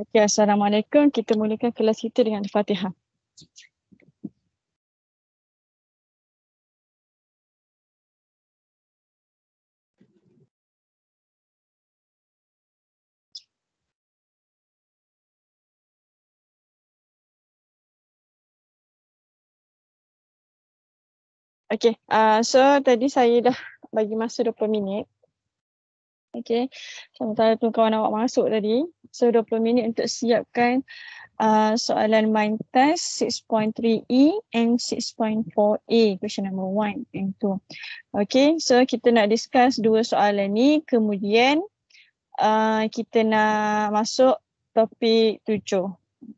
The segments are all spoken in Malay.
Okay, Assalamualaikum. Kita mulakan kelas kita dengan Fatihah. Okay, uh, so tadi saya dah bagi masa 20 minit. Okay, Sementara tu kawan awak masuk tadi. So 20 minit untuk siapkan uh, soalan main test 6.3E e and 6.4A question number one and 2. Okey, so kita nak discuss dua soalan ni kemudian uh, kita nak masuk topik tujuh.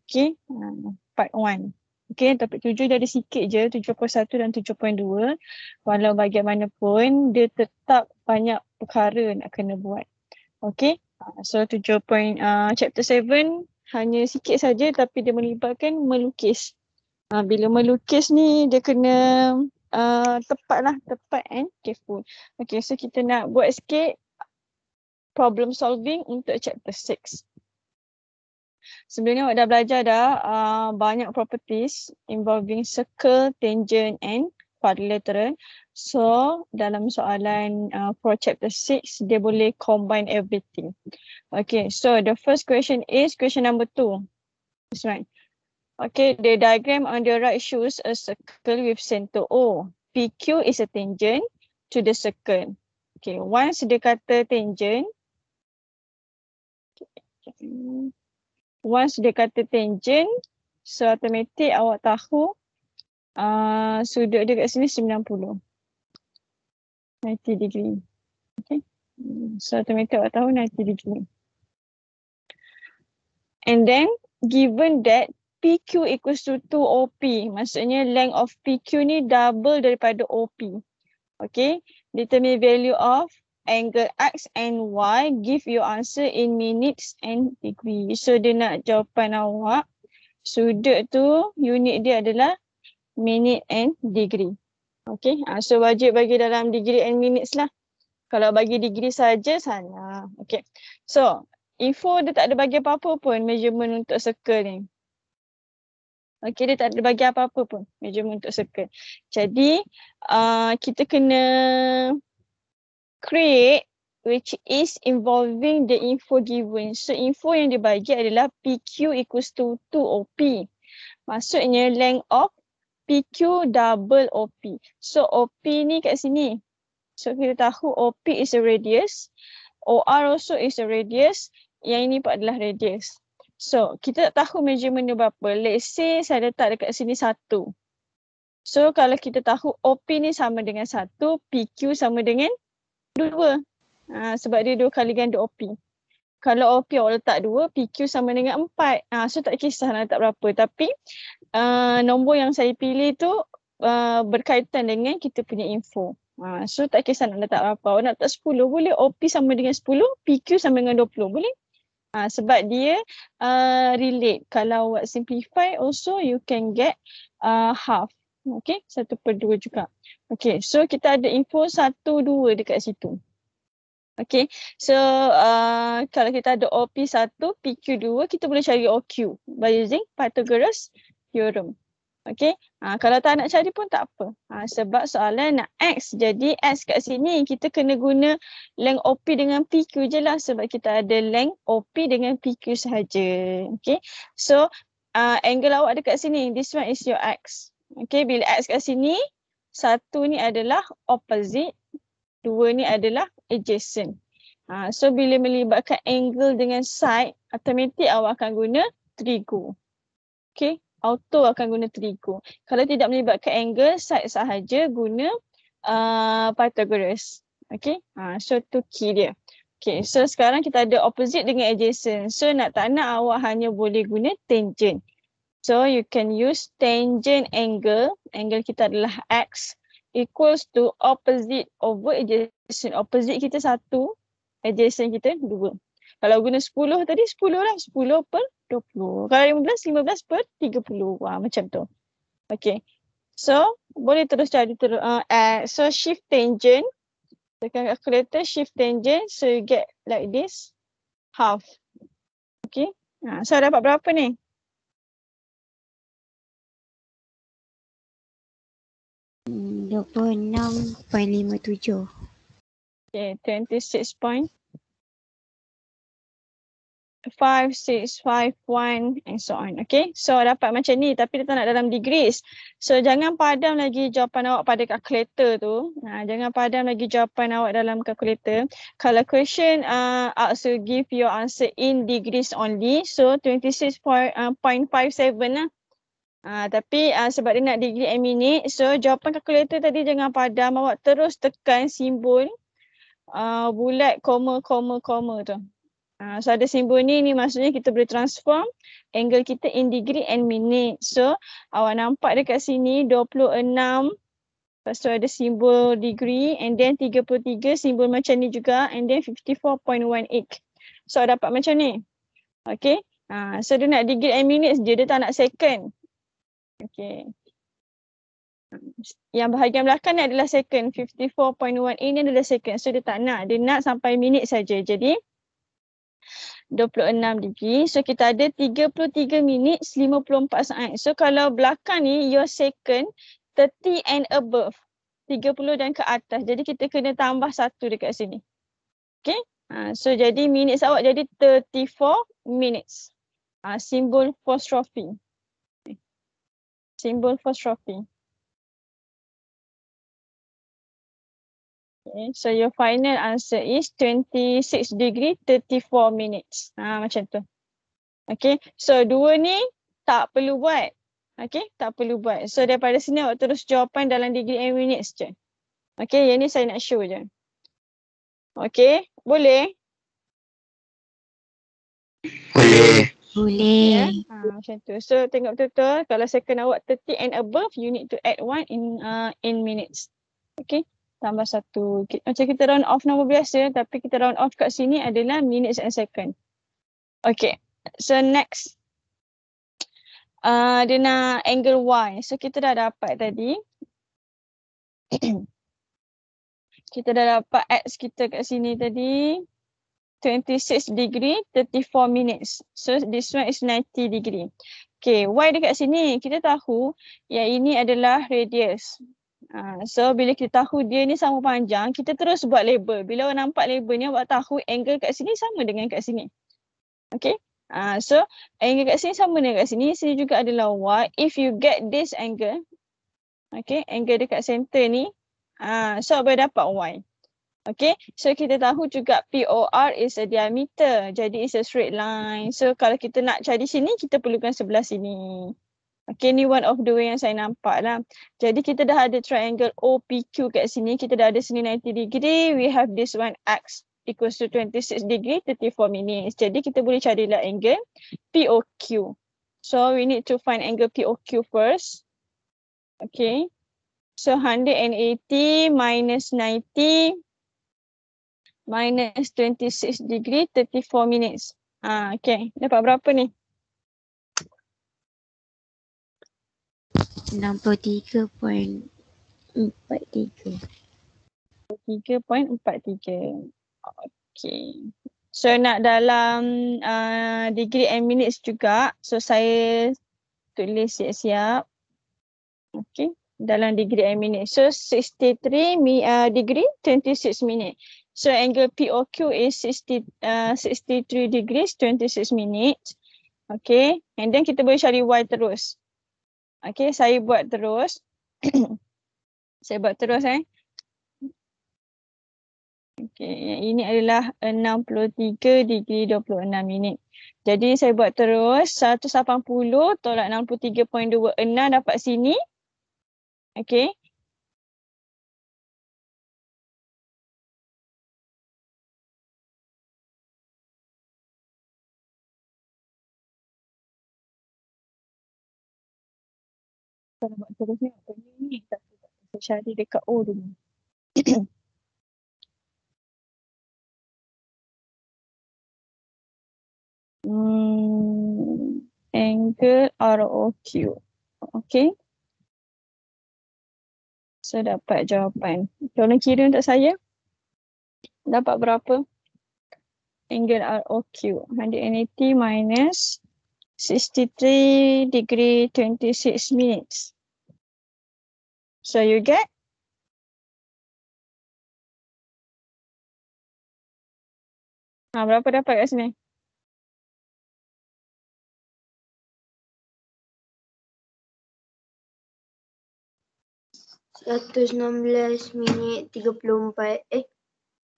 Okay, uh, part one mungkin topik tujuh dia ada sikit je 7.1 dan 7.2 walau bagaimanapun dia tetap banyak perkara nak kena buat. Okay ah, so 7. Uh, ah, chapter 7 hanya sikit saja tapi dia melibatkan melukis. Uh, bila melukis ni dia kena uh, tepat lah tepat and careful. Okay so kita nak buat sikit problem solving untuk chapter sebelum ni awak dah belajar dah uh, banyak properties involving circle, tangent and quadrilateral. So dalam soalan uh, for chapter 6 dia boleh combine everything. Okay so the first question is question number 2. That's right. Okay the diagram on the right shows a circle with center O. PQ is a tangent to the circle. Okay once dia kata tangent once dia kata tangent, so automatic awak tahu uh, sudut dia kat sini 90. 90 degree. Okay. Hmm, so automatic awak tahu 90 degree. And then given that PQ equals to 2 OP, maksudnya length of PQ ni double daripada OP. Okay. Determine value of angle X and Y give your answer in minutes and degree. So dia nak jawapan awak sudut tu unit dia adalah minute and degree. Okay ah, so wajib bagi dalam degree and minutes lah. Kalau bagi degree saja sana. Okay so info dia tak ada bagi apa-apa pun measurement untuk circle ni. Okay dia tak ada bagi apa-apa pun measurement untuk circle. Jadi uh, kita kena create which is involving the info given. So info yang dibagi adalah PQ equals to 2OP. Maksudnya length of PQ double OP. So OP ni kat sini. So kita tahu OP is a radius. OR also is a radius. Yang ini pun adalah radius. So kita tak tahu measurement dia berapa. Let's say saya letak dekat sini satu. So kalau kita tahu OP ni sama dengan satu, PQ sama dengan 2 dua. Uh, sebab dia dua kali ganda OP. Kalau OP awak letak dua, PQ sama dengan empat. Uh, so tak kisah nak letak berapa. Tapi uh, nombor yang saya pilih tu uh, berkaitan dengan kita punya info. Uh, so tak kisah nak letak berapa. Awak nak letak sepuluh boleh. OP sama dengan sepuluh, PQ sama dengan dua puluh boleh. Uh, sebab dia uh, relate. Kalau awak simplify also you can get uh, half. Okay, satu per dua juga. Okay, so kita ada info satu dua dekat situ. Okay, so uh, kalau kita ada op satu pq dua kita boleh cari OQ by using Pythagoras theorem. Okay, uh, kalau tak nak cari pun tak apa. Uh, sebab soalan nak X, jadi X kat sini kita kena guna length OP dengan PQ je lah sebab kita ada length OP dengan PQ sahaja. Okay, so uh, angle awak dekat sini, this one is your X. Okey bila X kat sini satu ni adalah opposite, dua ni adalah adjacent. Ha, so bila melibatkan angle dengan side, automatik awak akan guna trigo. Okey, auto akan guna trigo. Kalau tidak melibatkan angle, side sahaja guna uh, Pythagoras. Okey, ha, so tu key dia. Okey, so sekarang kita ada opposite dengan adjacent. So nak tak nak awak hanya boleh guna tangent. So you can use tangent angle. Angle kita adalah X equals to opposite over adjacent. Opposite kita satu, adjacent kita dua. Kalau guna 10 tadi 10 lah. 10 per 20. Kalau 15, 15 per 30. Wah, macam tu. Okay. So boleh terus cari terus. Uh, uh, so shift tangent. Tekan calculator shift tangent. So you get like this. Half. Okay. Uh, ha, so dapat berapa ni? 26.57. Okay, 26 point. Five, six, five, one and so on. Okay, so dapat macam ni tapi dia tak nak dalam degrees. So jangan padam lagi jawapan awak pada kalkulator tu. Ha, jangan padam lagi jawapan awak dalam kalkulator. Kalau question uh, asks to give your answer in degrees only. So 26.57 uh, lah. Uh, tapi uh, sebab dia nak degree and minit so jawapan kalkulator tadi jangan padam awak terus tekan simbol uh, bulat koma koma koma tu. Uh, so ada simbol ni ni maksudnya kita boleh transform angle kita in degree and minute. So awak nampak dekat sini 26 lepas tu ada simbol degree and then 33 simbol macam ni juga and then 54.18. So dapat macam ni. Okay. Uh, so dia nak degree and minit je dia tak nak second. Okay. Yang bahagian belakang ni adalah second. 54.1 ini adalah second. So dia tak nak. Dia nak sampai minit saja. Jadi 26 degree. So kita ada 33 minit 54 saat. So kalau belakang ni your second 30 and above. 30 dan ke atas. Jadi kita kena tambah satu dekat sini. Okay. Ha, so jadi minit awak jadi 34 minutes. Ha, simbol for Simbol for shopping. Okay, so your final answer is 26 degree 34 minutes. Ha, macam tu. Okay, so dua ni tak perlu buat. Okay, tak perlu buat. So daripada sini awak terus jawapan dalam degree and minutes je. Okay, yang ni saya nak show je. Okay, boleh? Boleh. Boleh. Yeah. Ha, macam tu. So tengok betul-betul kalau second awak 30 and above you need to add one in uh, in minutes. Okay. Tambah satu. Macam kita round off nombor biasa tapi kita round off kat sini adalah minutes and second. Okay. So next. Uh, dia nak angle Y. So kita dah dapat tadi. kita dah dapat X kita kat sini tadi. 26 degree 34 minutes. So this one is 90 degree. Okay, Y dekat sini kita tahu yang ini adalah radius. Uh, so bila kita tahu dia ni sama panjang, kita terus buat label. Bila awak nampak label ni, awak tahu angle kat sini sama dengan kat sini. Okay, uh, so angle kat sini sama dengan kat sini. Sini juga adalah Y. If you get this angle, okay, angle dekat center ni, uh, so awak dapat Y. Okay, so kita tahu juga POR is a diameter. Jadi it's a straight line. So kalau kita nak cari sini, kita perlukan sebelah sini. Okay, ni one of the way yang saya nampak lah. Jadi kita dah ada triangle OPQ kat sini. Kita dah ada sini 90 degree. We have this one X equals to 26 degree, 34 minutes. Jadi kita boleh carilah angle POQ. So we need to find angle POQ first. Okay. So 180 minus 90 minus 26 degree 34 minutes. Ha, okay, dapat berapa ni? 63.43 63.43 Okay So nak dalam uh, degree and minutes juga So saya tulis siap-siap Okay dalam degree and minutes So 63 mi, uh, degree 26 minit So angle POQ is 60 uh, 63 degrees 26 minutes. Okay. And then kita boleh cari Y terus. Okay. Saya buat terus. saya buat terus eh. Okay. Ini adalah 63 degree 26 minit. Jadi saya buat terus 180 tolak 63.26 dapat sini. Okay. kalau buat terus ni apa ni tapi tak bisa cari dekat O dulu. hmm, angle ROQ. Okay. So dapat jawapan. Kalau nak kira untuk saya. Dapat berapa? Angle ROQ. 180 minus 63 degree 26 minutes. So you get? Ha, berapa dapat kat sini? Satu enam belas minit tiga puluh empat eh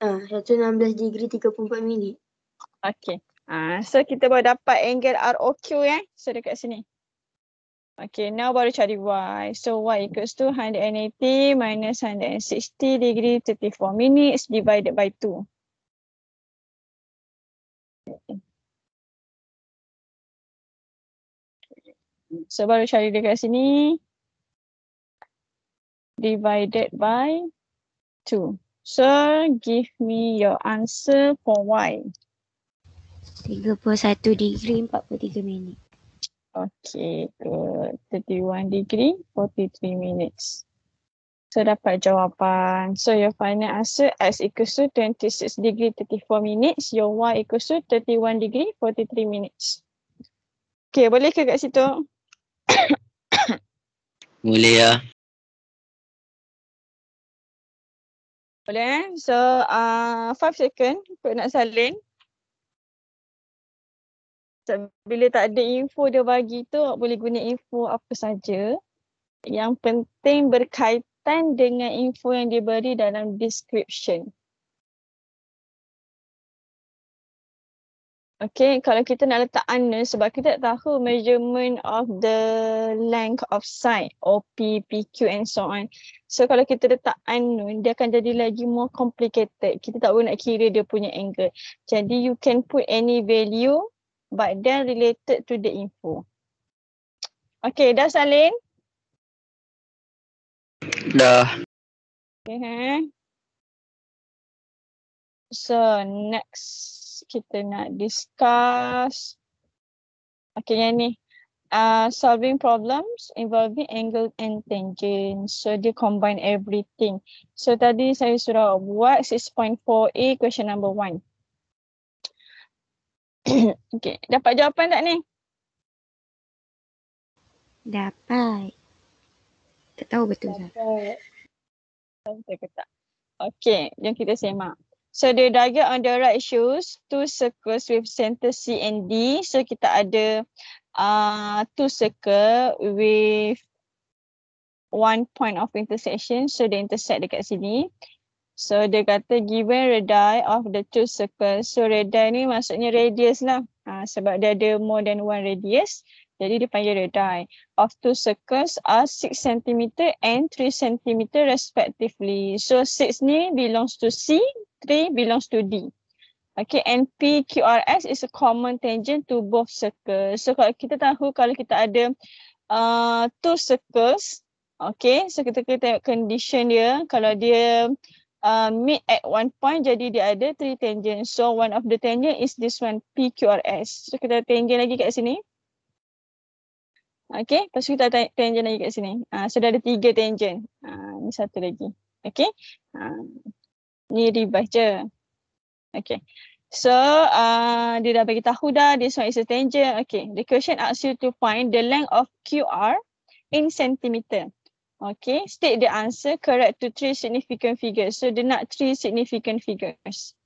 ah ha, satu enam belas degree tiga puluh empat minit. Okay. Ha, so kita baru dapat angle ROQ eh. So dekat sini. Okay, now baru cari Y. So Y equals to 180 minus 160 degree 34 minutes divided by 2. So baru cari dekat sini. Divided by 2. So give me your answer for Y. 31 degree 43 minit. Okay, good. 31 degree 43 minutes. So dapat jawapan. So your final answer X equals to 26 degree 34 minutes. Your Y equals to 31 degree 43 minutes. Okay, boleh ke kat situ? boleh ya. Boleh. Eh? So, uh, five second Kau nak salin bila tak ada info dia bagi tu boleh guna info apa saja. Yang penting berkaitan dengan info yang dia beri dalam description. Okay, kalau kita nak letak honest sebab kita tak tahu measurement of the length of side OP, PQ and so on. So kalau kita letak unknown, dia akan jadi lagi more complicated. Kita tak boleh nak kira dia punya angle. Jadi you can put any value but then related to the info. Okay, dah Salin? Dah. Okay. Uh-huh. So next kita nak discuss. Okay, yang ni. Uh, solving problems involving angle and tangent. So dia combine everything. So tadi saya sudah buat 6.4A question number one. Okey, dapat jawapan tak ni? Dapat. Tak tahu betul tak? Dapat. Tak betul tak? Okey, jom kita semak. So the dagger on the right shows two circles with center C and D. So kita ada uh, two circle with one point of intersection. So they intersect dekat sini. So dia kata given radii of the two circles. So radii ni maksudnya radius lah. Ha, sebab dia ada more than one radius. Jadi dia panggil radii. Of two circles are 6 cm and 3 cm respectively. So 6 ni belongs to C, 3 belongs to D. Okay, and PQRS is a common tangent to both circles. So kalau kita tahu kalau kita ada uh, two circles, okay, so kita kena tengok condition dia. Kalau dia Uh, meet at one point jadi dia ada three tangent. So one of the tangent is this one PQRS. So kita tangent lagi kat sini. Okay, lepas kita tangent lagi kat sini. Uh, so dah ada tiga tangent. Uh, ni satu lagi. Okay. Uh, ni revise je. Okay. So uh, dia dah bagi tahu dah this one is a tangent. Okay, the question asks you to find the length of QR in centimeter. Okay, state the answer correct to three significant figures. So dia nak three significant figures.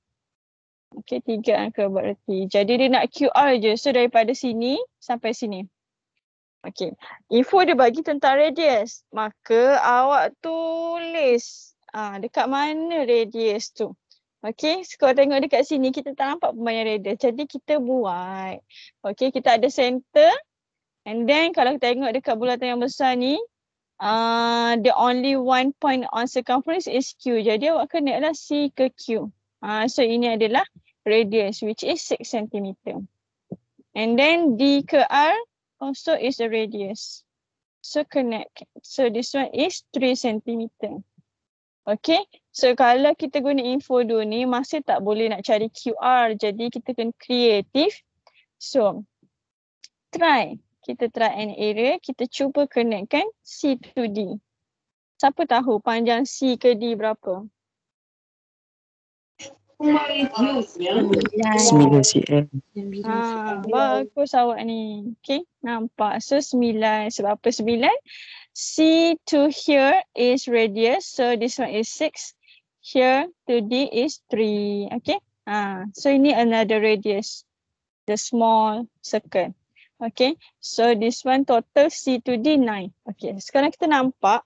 Okay, tiga angka berarti. Jadi dia nak QR je. So daripada sini sampai sini. Okay, info dia bagi tentang radius. Maka awak tulis ah dekat mana radius tu. Okay, so kalau tengok dekat sini kita tak nampak pembayar radius. Jadi kita buat. Okay, kita ada center. And then kalau kita tengok dekat bulatan yang besar ni, Uh, the only one point on circumference is Q. Jadi awak kena adalah C ke Q. Uh, so ini adalah radius which is 6 cm. And then D ke R also is a radius. So connect. So this one is 3 cm. Okay. So kalau kita guna info dulu ni masih tak boleh nak cari QR. Jadi kita kena kreatif. So try kita try an area, kita cuba connectkan C to D. Siapa tahu panjang C ke D berapa? 9 cm. Ah, bagus awak ni. Okay, nampak. So 9. Sebab apa 9? C to here is radius. So this one is 6. Here to D is 3. Okay. Ah, so ini another radius. The small circle. Okay, so this one total C to D 9. Okay, sekarang kita nampak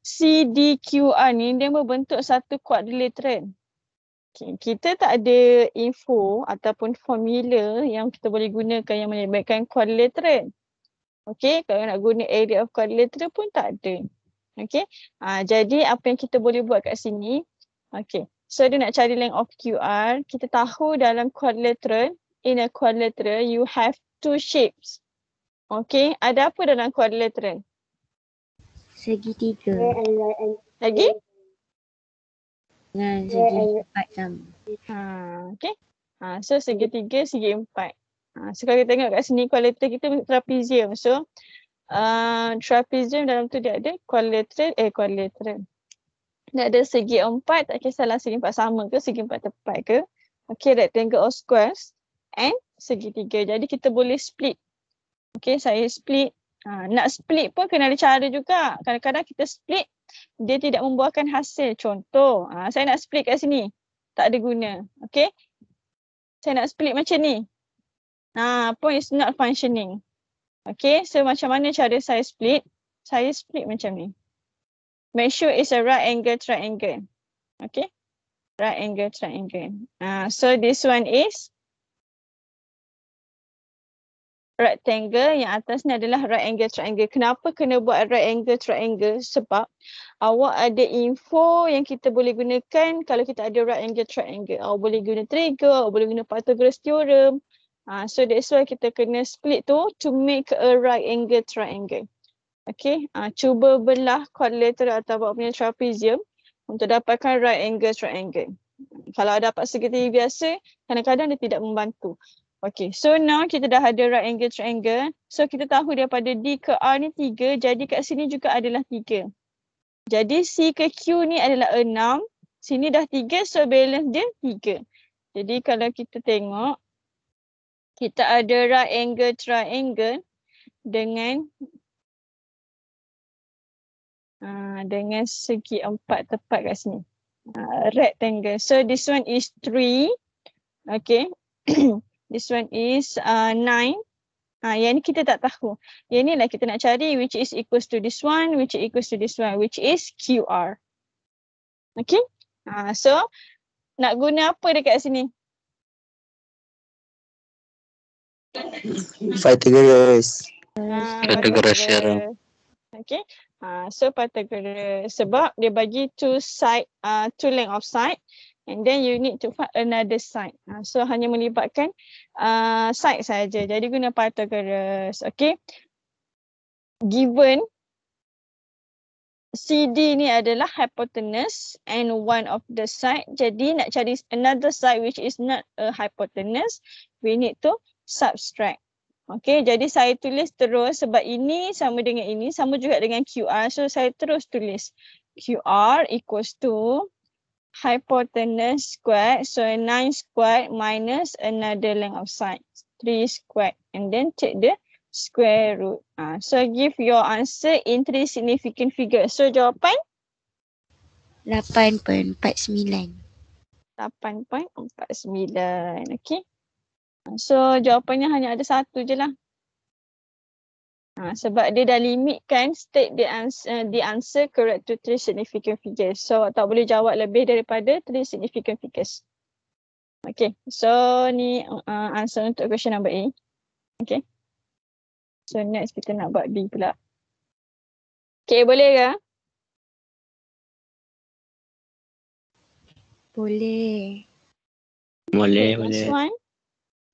C D Q R ni dia berbentuk satu quadrilateral. Okay, kita tak ada info ataupun formula yang kita boleh gunakan yang menyebabkan quadrilateral. Okay, kalau nak guna area of quadrilateral pun tak ada. Okay, uh, jadi apa yang kita boleh buat kat sini. Okay, so dia nak cari length of QR. Kita tahu dalam quadrilateral, in a quadrilateral you have two shapes. Okay, ada apa dalam quadrilateral? Segi tiga. Lagi? Dengan segi empat sama. Ha, okay. Ha, so segi tiga, segi empat. Ha, so kalau kita tengok kat sini quadrilateral kita trapezium. So uh, trapezium dalam tu dia ada quadrilateral, eh quadrilateral. Dia ada segi empat, tak kisahlah segi empat sama ke, segi empat tepat ke. Okay, rectangle or squares. And segitiga. Jadi kita boleh split. Okay, saya split. Ha, nak split pun kena ada cara juga. Kadang-kadang kita split, dia tidak membuahkan hasil. Contoh, ha, saya nak split kat sini. Tak ada guna. Okay, Saya nak split macam ni. Ha, point is not functioning. Okay, so macam mana cara saya split? Saya split macam ni. Make sure it's a right angle triangle. Okay, Right angle triangle. Ha, so this one is rectangle yang atas ni adalah right angle triangle. Kenapa kena buat right angle triangle? Sebab awak ada info yang kita boleh gunakan kalau kita ada right angle triangle. Awak boleh guna trigger, awak boleh guna Pythagoras theorem. Ha, so that's why kita kena split tu to make a right angle triangle. Okay, ha, cuba belah quadrilateral atau awak punya trapezium untuk dapatkan right angle triangle. Kalau dapat segitiga biasa, kadang-kadang dia tidak membantu. Okay, so now kita dah ada right angle triangle. So kita tahu daripada D ke R ni 3, jadi kat sini juga adalah 3. Jadi C ke Q ni adalah 6. Sini dah 3, so balance dia 3. Jadi kalau kita tengok, kita ada right angle triangle dengan uh, dengan segi empat tepat kat sini. Uh, ah, angle. So this one is 3. Okay. This one is uh, 9. Ha, yang ni kita tak tahu. Yang ni lah kita nak cari which is equals to this one, which equals to this one, which is QR. Okay. Ha, so nak guna apa dekat sini? Pythagoras. Ha, ya, Pythagoras. Okay. Ha, so Pythagoras sebab dia bagi two side, uh, two length of side and then you need to find another side. Uh, ah, so hanya melibatkan uh, site saja. Jadi guna Pythagoras. Okay. Given CD ni adalah hypotenuse and one of the side. Jadi nak cari another side which is not a hypotenuse, we need to subtract. Okay, jadi saya tulis terus sebab ini sama dengan ini, sama juga dengan QR. So saya terus tulis QR equals to hypotenuse squared. So, 9 squared minus another length of side. 3 squared. And then take the square root. Uh, so, give your answer in three significant figures. So, jawapan? 8.49. 8.49. Okay. Ah, so jawapannya hanya ada satu je lah. Ha, sebab dia dah limitkan state the answer, eh, the answer correct to three significant figures. So tak boleh jawab lebih daripada three significant figures. Okay, so ni uh, answer untuk question number A. Okay. So next kita nak buat B pula. Okay, boleh ke? Boleh. Boleh, boleh. Last one.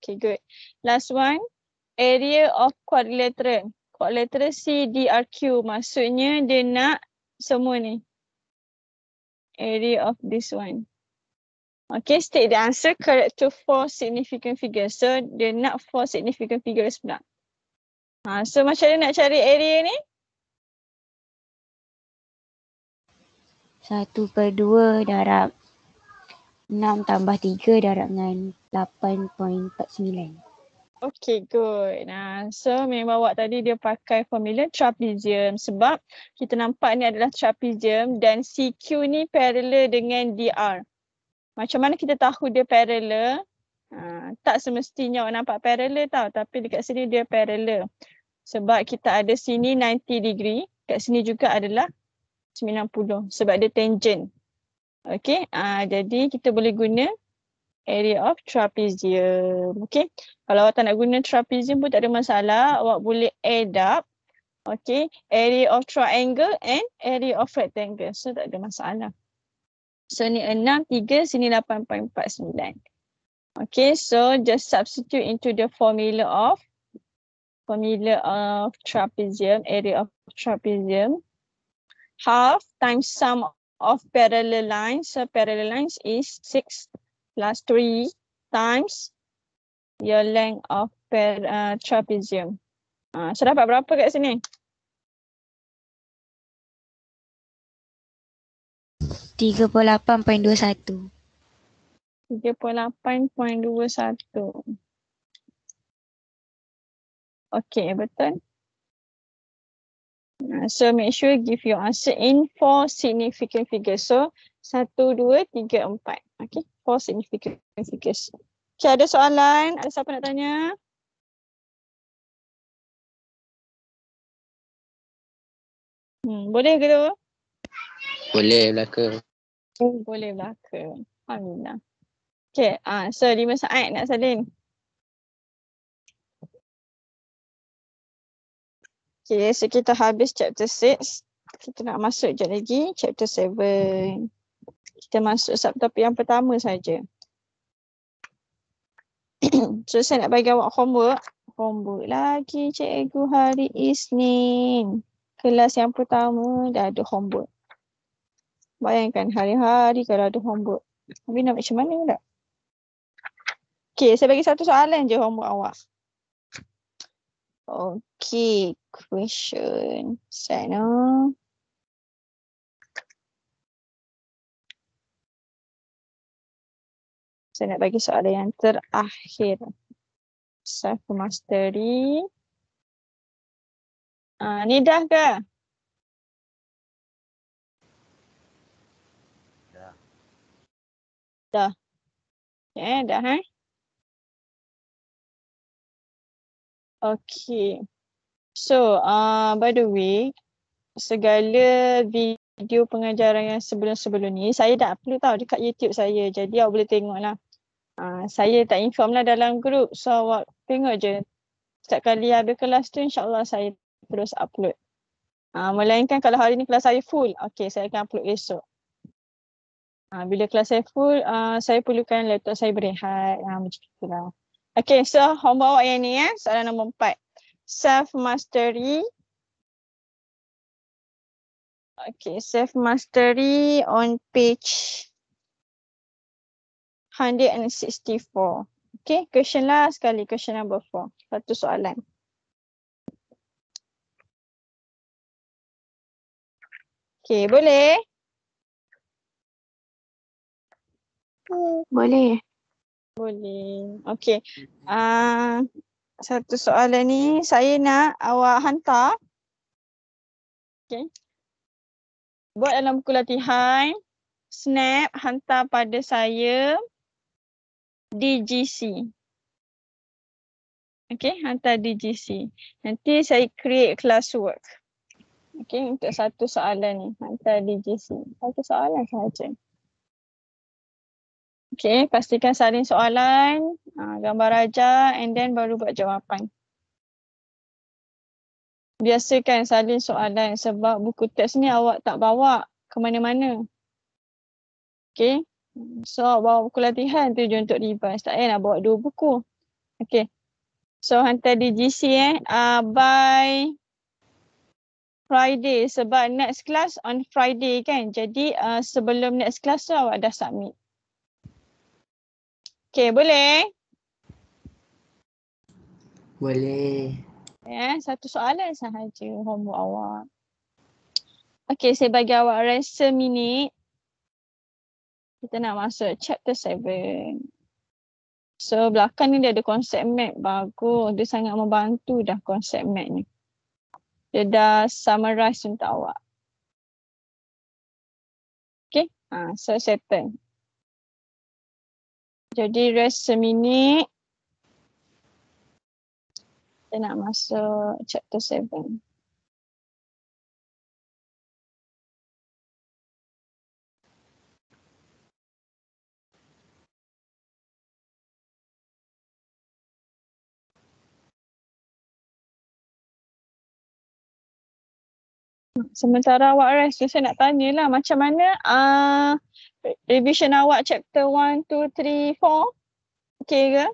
Okay, good. Last one. Area of quadrilateral kod literacy DRQ maksudnya dia nak semua ni. Area of this one. Okay, state the answer correct to four significant figures. So, dia nak four significant figures pula. Ha, so, macam mana nak cari area ni? Satu per dua darab enam tambah tiga darab dengan lapan point empat sembilan. Okay, good. Nah, so memang awak tadi dia pakai formula trapezium sebab kita nampak ni adalah trapezium dan CQ ni parallel dengan DR. Macam mana kita tahu dia parallel? Ha, tak semestinya awak nampak parallel tau tapi dekat sini dia parallel. Sebab kita ada sini 90 degree, dekat sini juga adalah 90 sebab dia tangent. Okay, ha, jadi kita boleh guna area of trapezium. Okay. Kalau awak tak nak guna trapezium pun tak ada masalah. Awak boleh add up. Okay. Area of triangle and area of rectangle. So tak ada masalah. So ni 6, 3, sini 8.4, 9. Okay. So just substitute into the formula of formula of trapezium, area of trapezium. Half times sum of parallel lines. So parallel lines is 6 plus three times your length of per, uh, trapezium. Uh, ah, so dapat berapa kat sini? Tiga puluh lapan point dua satu. Tiga puluh lapan point dua satu. Okay, betul. Ah, so make sure give your answer in four significant figures. So satu, dua, tiga, empat. Okay for signification. Okay, ada soalan? Ada siapa nak tanya? Hmm, boleh ke tu? Boleh belaka. Hmm, boleh belaka. Alhamdulillah. Okay, uh, so lima saat nak salin. Okay, so kita habis chapter 6. Kita nak masuk je lagi chapter 7 kita masuk subtopik yang pertama saja. so saya nak bagi awak homework. Homework lagi cikgu hari Isnin. Kelas yang pertama dah ada homework. Bayangkan hari-hari kalau ada homework. Tapi nak macam mana tak? Okay, saya bagi satu soalan je homework awak. Okay, question. Saya nak. sini bagi soalan yang terakhir. Self mastery. Ah, ni dah ke? Dah. Dah. Ya, okay, eh, dah eh. Okey. So, ah uh, by the way, segala video pengajaran yang sebelum-sebelum ni saya dah upload tau dekat YouTube saya. Jadi awak boleh tengoklah. Ah, saya tak inform lah dalam grup so awak tengok je setiap kali habis kelas tu insyaAllah saya terus upload Ha, melainkan kalau hari ni kelas saya full, okay saya akan upload esok. Ha, bila kelas saya full, uh, saya perlukan laptop saya berehat. Ha, macam itulah. Okay, so homework awak yang ni ya. Soalan nombor empat. Self-mastery. Okay, self-mastery on page 164. Okay, question last sekali, question number four. Satu soalan. Okay, boleh? Boleh. Boleh. Okay. Uh, satu soalan ni, saya nak awak hantar. Okay. Buat dalam buku latihan. Snap, hantar pada saya. DGC. okay hantar DGC. Nanti saya create classwork. okay untuk satu soalan ni, hantar DGC. Satu soalan sahaja. Okay pastikan salin soalan, ah, gambar raja and then baru buat jawapan. Biasakan salin soalan sebab buku teks ni awak tak bawa ke mana-mana. okay? So bawa buku latihan tu untuk revise. Tak payah nak bawa dua buku. Okay. So hantar di GC eh. Uh, by Friday sebab next class on Friday kan. Jadi uh, sebelum next class tu awak dah submit. Okay boleh? Boleh. Eh, satu soalan sahaja homework awak. Okay saya bagi awak rasa minit kita nak masuk chapter 7. So belakang ni dia ada konsep map bagus. Dia sangat membantu dah konsep map ni. Dia dah summarize untuk awak. Okay, ha, so settle. Jadi rest seminit. Kita nak masuk chapter 7. sementara awak rest tu saya nak tanyalah macam mana uh, revision awak chapter 1, 2, 3, 4 okey ke?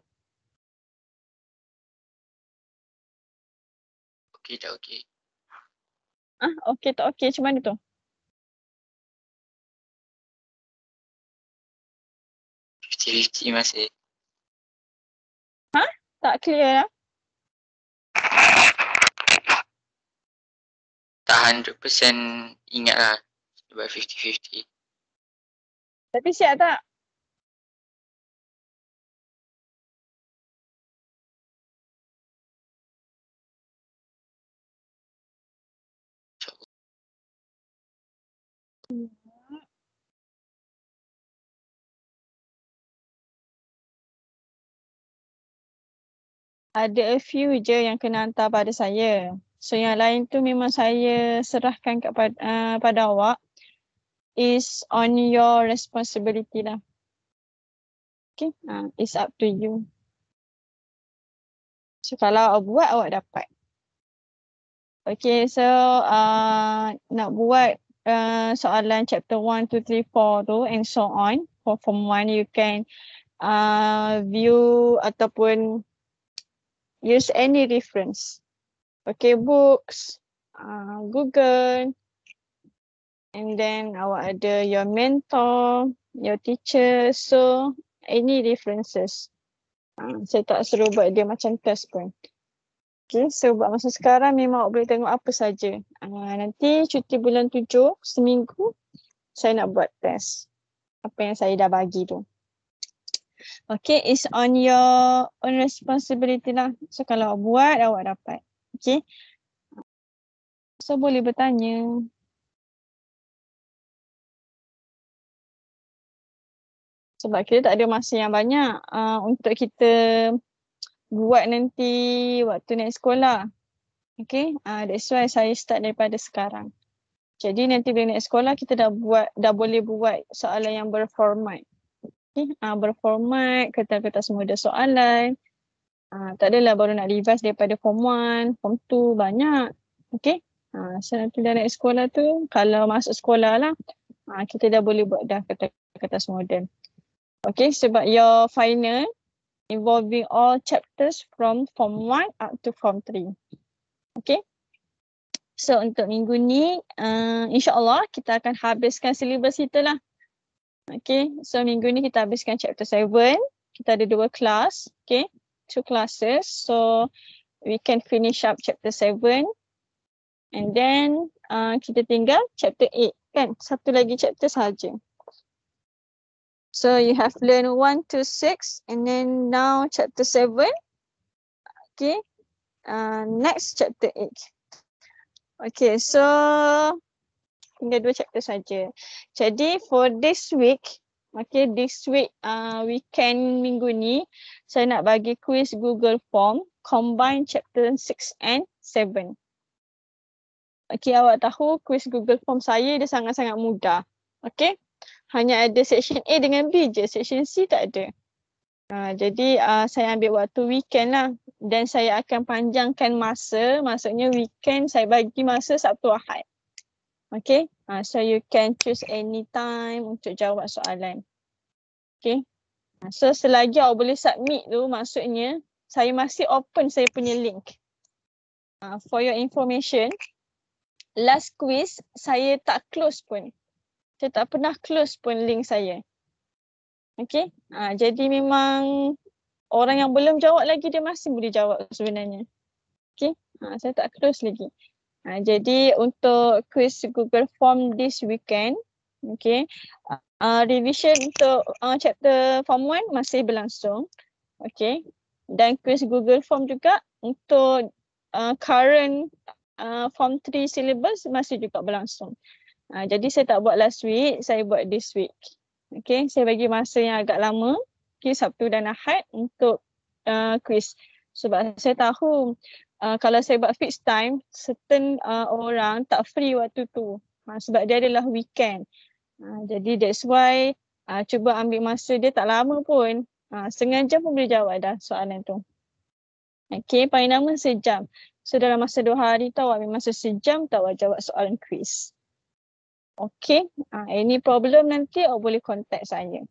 Okey tak okey. Ah, okey tak okey macam mana tu? fifty masih. Ha? Tak clear lah? tak 100% ingat lah sebab 50-50 Tapi siap tak? Ada a few je yang kena hantar pada saya. So yang lain tu memang saya serahkan kepada uh, pada awak is on your responsibility lah. Okay, uh, it's up to you. So kalau awak buat, awak dapat. Okay, so uh, nak buat uh, soalan chapter 1, 2, 3, 4 tu and so on. For form 1, you can uh, view ataupun use any reference. Okay, books, uh, Google. And then awak ada your mentor, your teacher. So any differences. Uh, saya tak seru buat dia macam test pun. Okay, so buat masa sekarang memang awak boleh tengok apa saja. Uh, nanti cuti bulan tujuh, seminggu, saya nak buat test. Apa yang saya dah bagi tu. Okay, it's on your own responsibility lah. So kalau awak buat, awak dapat. Okay, So boleh bertanya. Sebab kita tak ada masa yang banyak uh, untuk kita buat nanti waktu naik sekolah. Okay, uh, that's why saya start daripada sekarang. Jadi nanti bila naik sekolah kita dah buat, dah boleh buat soalan yang berformat. Okay, uh, berformat, kertas-kertas semua dah soalan. Ha, tak adalah baru nak revise daripada form 1, form 2 banyak. Okay. Ha, so nanti dah naik sekolah tu, kalau masuk sekolah lah, ha, kita dah boleh buat dah kata-kata semodern. Okay, sebab your final involving all chapters from form 1 up to form 3. Okay. So untuk minggu ni, uh, insyaAllah kita akan habiskan syllabus kita lah. Okay, so minggu ni kita habiskan chapter 7. Kita ada dua kelas. Okay two classes so we can finish up chapter 7 and then uh, kita tinggal chapter 8 kan satu lagi chapter saja so you have learned 1 to 6 and then now chapter 7 okay uh, next chapter 8 okay so tinggal dua chapter saja jadi for this week Okay, this week, uh, weekend minggu ni, saya nak bagi quiz Google Form combine chapter 6 and 7. Okay, awak tahu quiz Google Form saya dia sangat-sangat mudah. Okay, hanya ada section A dengan B je, section C tak ada. Uh, jadi, uh, saya ambil waktu weekend lah dan saya akan panjangkan masa, maksudnya weekend saya bagi masa Sabtu Ahad. Okay, uh, so you can choose any time untuk jawab soalan. Okay, uh, so selagi awak boleh submit tu maksudnya saya masih open saya punya link. Uh, for your information, last quiz saya tak close pun. Saya tak pernah close pun link saya. Okay, uh, jadi memang orang yang belum jawab lagi dia masih boleh jawab sebenarnya. Okay, uh, saya tak close lagi. Ha, jadi untuk quiz Google Form this weekend, okay, uh, uh revision untuk uh, chapter Form 1 masih berlangsung. Okay. Dan quiz Google Form juga untuk uh, current uh, Form 3 syllabus masih juga berlangsung. Ha, jadi saya tak buat last week, saya buat this week. Okay, saya bagi masa yang agak lama, okay, Sabtu dan Ahad untuk uh, quiz. Sebab saya tahu uh, kalau saya buat fixed time, certain uh, orang tak free waktu tu uh, sebab dia adalah weekend. Uh, jadi that's why uh, cuba ambil masa dia tak lama pun, uh, setengah jam pun boleh jawab dah soalan tu. Okay, paling lama sejam. So dalam masa dua hari tu ambil masa sejam tak jawab soalan quiz. Okay, uh, any problem nanti awak boleh contact saya.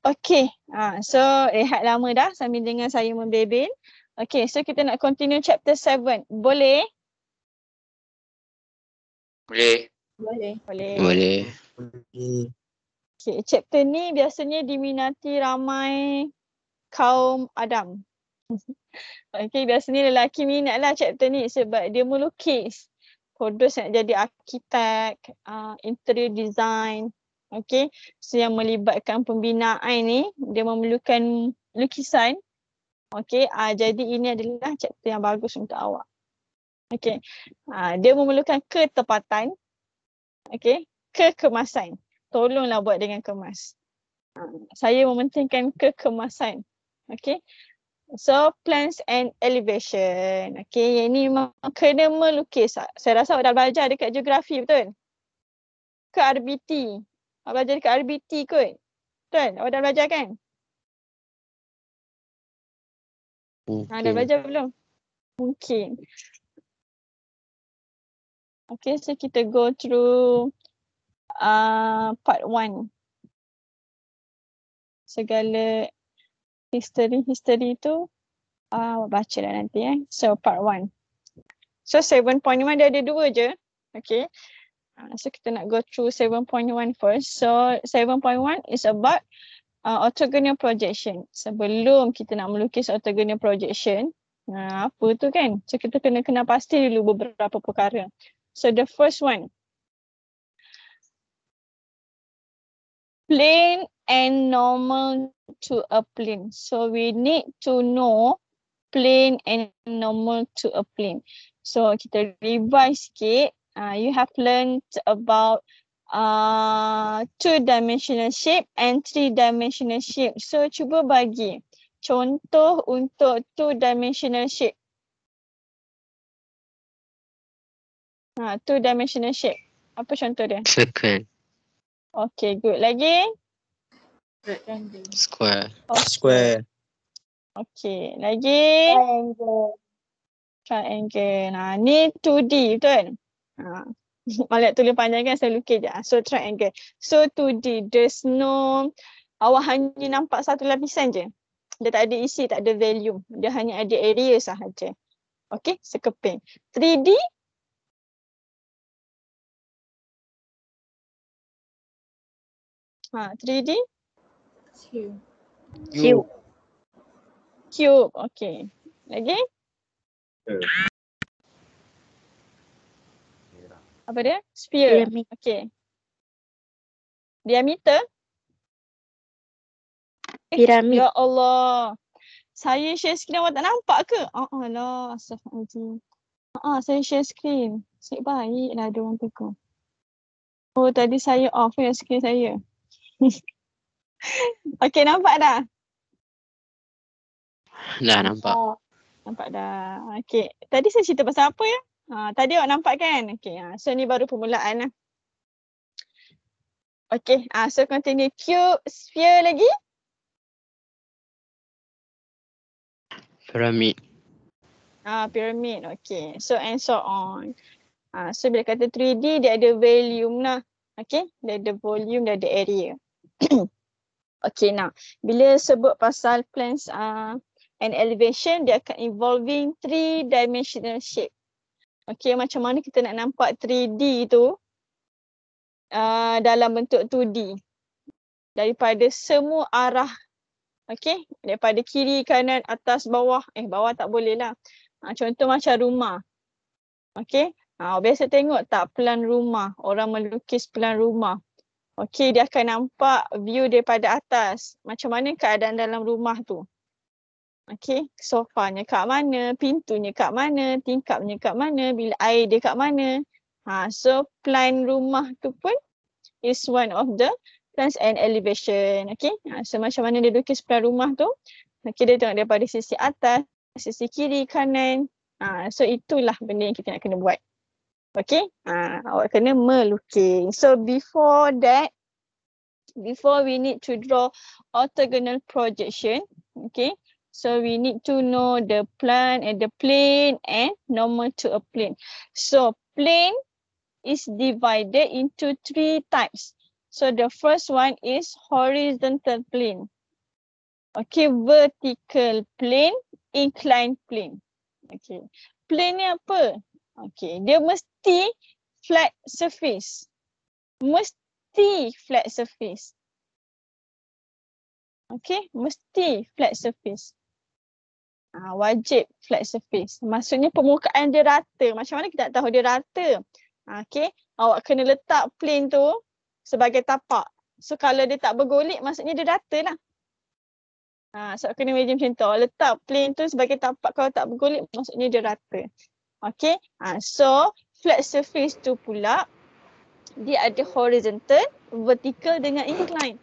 Okay, uh, so rehat lama dah sambil dengan saya membebel. Okay, so kita nak continue chapter 7. Boleh? Boleh. Boleh. Boleh. Boleh. Okay, chapter ni biasanya diminati ramai kaum Adam. okay, biasanya lelaki minat lah chapter ni sebab dia melukis. Kodos nak jadi arkitek, uh, interior design. Okay, so yang melibatkan pembinaan ni, dia memerlukan lukisan Okey, uh, jadi ini adalah chapter yang bagus untuk awak. Okey, uh, dia memerlukan ketepatan, okey, kekemasan. Tolonglah buat dengan kemas. Uh, saya mementingkan kekemasan. Okey, so plans and elevation. Okey, yang ini memang kena melukis. Saya rasa awak dah belajar dekat geografi betul? Ke RBT. Awak belajar dekat RBT kot. Betul? Awak dah belajar kan? Mungkin. Ha, dah belajar belum? Mungkin. Okay, so kita go through uh, part one. Segala history-history tu awak uh, baca lah nanti. Eh. So part one. So 7.1 dia ada dua je. Okay. Uh, so kita nak go through 7.1 first. So 7.1 is about uh, ah, orthogonal projection. Sebelum kita nak melukis orthogonal projection, uh, apa tu kan? So kita kena kena pasti dulu beberapa perkara. So the first one. Plane and normal to a plane. So we need to know plane and normal to a plane. So kita revise sikit. Uh, you have learned about Ah, two-dimensional shape and three-dimensional shape. So cuba bagi contoh untuk two-dimensional shape. Ha, two-dimensional shape. Apa contoh dia? Circle. Okay, good. Lagi? Rectangle. Square. Oh. Square. Okay, lagi? Triangle. Triangle. Ha, ni 2D betul? Ha, malah tulis panjang kan saya lukis je. Ah, so triangle. So 2D. There's no, awak hanya nampak satu lapisan je. Dia tak ada isi, tak ada volume. Dia hanya ada area sahaja. Okay, sekeping. 3D. Ha, 3D. Cube. Cube. Cube, okay. Lagi? apa dia? Sphere. Diameter. Okay. Diameter. Eh, Piramid. Eh, ya Allah. Saya share screen awak tak nampak ke? Oh, uh -uh, Astaghfirullahaladzim. Uh -uh, saya share screen. Sik baik lah dia orang tukar. Oh tadi saya off ya screen saya. okay nampak dah? Dah nampak. Oh, nampak dah. Okay. Tadi saya cerita pasal apa ya? Ha, tadi awak nampak kan? Okay, ha, so ni baru permulaan lah. Okay, ha, so continue cube, sphere lagi. Pyramid. Ah, pyramid, okay. So and so on. Ha, so bila kata 3D, dia ada volume lah. Okay, dia ada volume, dia ada area. okay, nah. Bila sebut pasal plans uh, and elevation, dia akan involving three dimensional shape. Okey, macam mana kita nak nampak 3D tu uh, dalam bentuk 2D. Daripada semua arah, okey, daripada kiri, kanan, atas, bawah. Eh, bawah tak boleh lah. Uh, contoh macam rumah. Okay, uh, ah, biasa tengok tak pelan rumah. Orang melukis pelan rumah. Okey, dia akan nampak view daripada atas. Macam mana keadaan dalam rumah tu. Okay, sofanya kat mana, pintunya kat mana, tingkapnya kat mana, bila air dia kat mana. Ha, so plan rumah tu pun is one of the plans and elevation. Okay, ha, so macam mana dia lukis plan rumah tu. Okay, dia tengok daripada sisi atas, sisi kiri, kanan. Ha, so itulah benda yang kita nak kena buat. Okay, ha, awak kena melukis. So before that, before we need to draw orthogonal projection, okay, So we need to know the plan and the plane and normal to a plane. So plane is divided into three types. So the first one is horizontal plane. Okay, vertical plane, inclined plane. Okay, plane ni apa? Okay, dia mesti flat surface. Mesti flat surface. Okay, mesti flat surface uh, wajib flat surface. Maksudnya permukaan dia rata. Macam mana kita tahu dia rata? Uh, ha, okay, awak kena letak plane tu sebagai tapak. So kalau dia tak bergolek maksudnya dia rata lah. Ha, so kena imagine macam tu. Letak plane tu sebagai tapak kalau tak bergolek maksudnya dia rata. Okay. Ha, so flat surface tu pula dia ada horizontal, vertical dengan incline.